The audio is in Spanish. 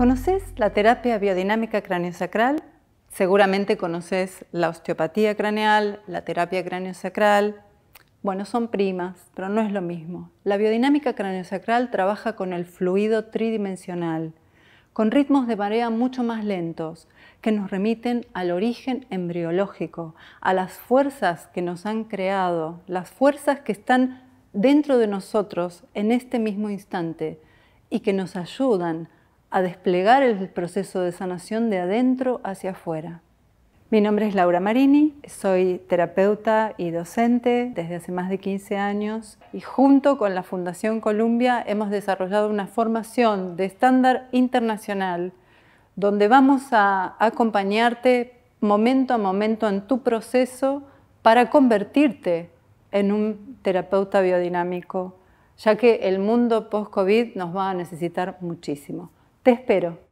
¿Conoces la terapia biodinámica craniosacral? Seguramente conoces la osteopatía craneal, la terapia craniosacral. Bueno, son primas, pero no es lo mismo. La biodinámica craniosacral trabaja con el fluido tridimensional, con ritmos de marea mucho más lentos, que nos remiten al origen embriológico, a las fuerzas que nos han creado, las fuerzas que están dentro de nosotros en este mismo instante y que nos ayudan a desplegar el proceso de sanación de adentro hacia afuera. Mi nombre es Laura Marini, soy terapeuta y docente desde hace más de 15 años y junto con la Fundación Columbia hemos desarrollado una formación de estándar internacional donde vamos a acompañarte momento a momento en tu proceso para convertirte en un terapeuta biodinámico, ya que el mundo post-COVID nos va a necesitar muchísimo. Te espero.